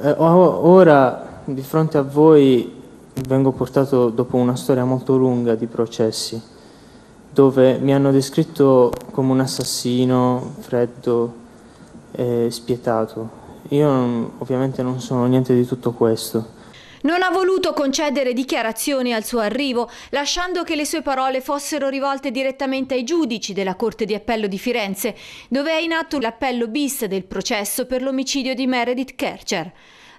Eh, ora di fronte a voi vengo portato dopo una storia molto lunga di processi, dove mi hanno descritto come un assassino freddo e spietato. Io ovviamente non sono niente di tutto questo. Non ha voluto concedere dichiarazioni al suo arrivo, lasciando che le sue parole fossero rivolte direttamente ai giudici della Corte di Appello di Firenze, dove è in atto l'appello bis del processo per l'omicidio di Meredith Kercher.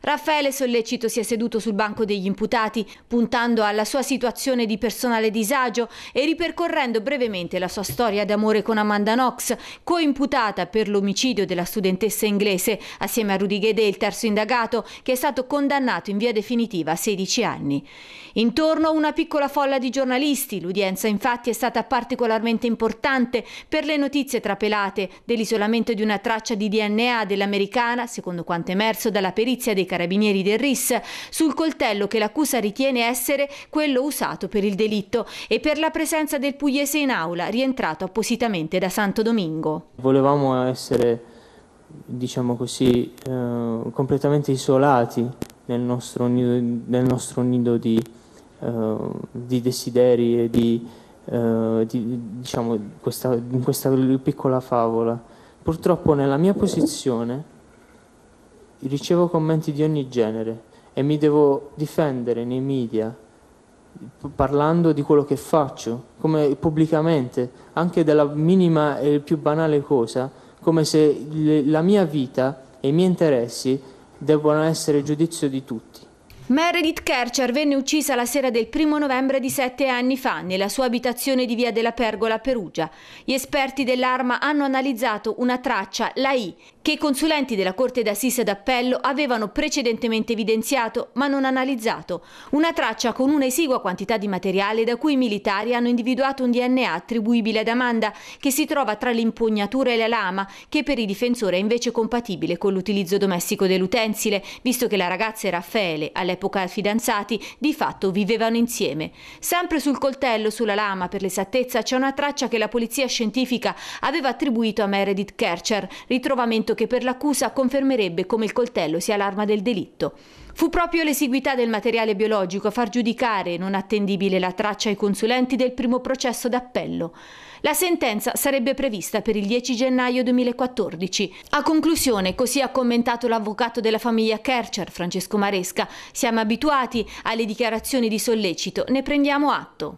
Raffaele Sollecito si è seduto sul banco degli imputati, puntando alla sua situazione di personale disagio e ripercorrendo brevemente la sua storia d'amore con Amanda Knox, coimputata per l'omicidio della studentessa inglese, assieme a Rudy Ghede, il terzo indagato, che è stato condannato in via definitiva a 16 anni. Intorno una piccola folla di giornalisti, l'udienza infatti è stata particolarmente importante per le notizie trapelate dell'isolamento di una traccia di DNA dell'americana, secondo quanto emerso dalla perizia dei carabinieri del RIS sul coltello che l'accusa ritiene essere quello usato per il delitto e per la presenza del pugliese in aula, rientrato appositamente da Santo Domingo. Volevamo essere, diciamo così, eh, completamente isolati nel nostro nido, nel nostro nido di, eh, di, desideri e di, eh, di diciamo, questa, in questa piccola favola. Purtroppo nella mia posizione ricevo commenti di ogni genere e mi devo difendere nei media parlando di quello che faccio, come pubblicamente, anche della minima e più banale cosa, come se le, la mia vita e i miei interessi debbano essere giudizio di tutti. Meredith Kercher venne uccisa la sera del primo novembre di sette anni fa nella sua abitazione di via della Pergola a Perugia. Gli esperti dell'arma hanno analizzato una traccia, la I, che i consulenti della Corte d'Assise d'Appello avevano precedentemente evidenziato ma non analizzato, una traccia con una esigua quantità di materiale da cui i militari hanno individuato un DNA attribuibile ad Amanda che si trova tra l'impugnatura e la lama che per i difensori è invece compatibile con l'utilizzo domestico dell'utensile, visto che la ragazza e Raffaele, all'epoca fidanzati, di fatto vivevano insieme. Sempre sul coltello, sulla lama per l'esattezza, c'è una traccia che la polizia scientifica aveva attribuito a Meredith Kercher, ritrovamento fatto che per l'accusa confermerebbe come il coltello sia l'arma del delitto. Fu proprio l'esiguità del materiale biologico a far giudicare non attendibile la traccia ai consulenti del primo processo d'appello. La sentenza sarebbe prevista per il 10 gennaio 2014. A conclusione, così ha commentato l'avvocato della famiglia Kercher, Francesco Maresca, siamo abituati alle dichiarazioni di sollecito, ne prendiamo atto.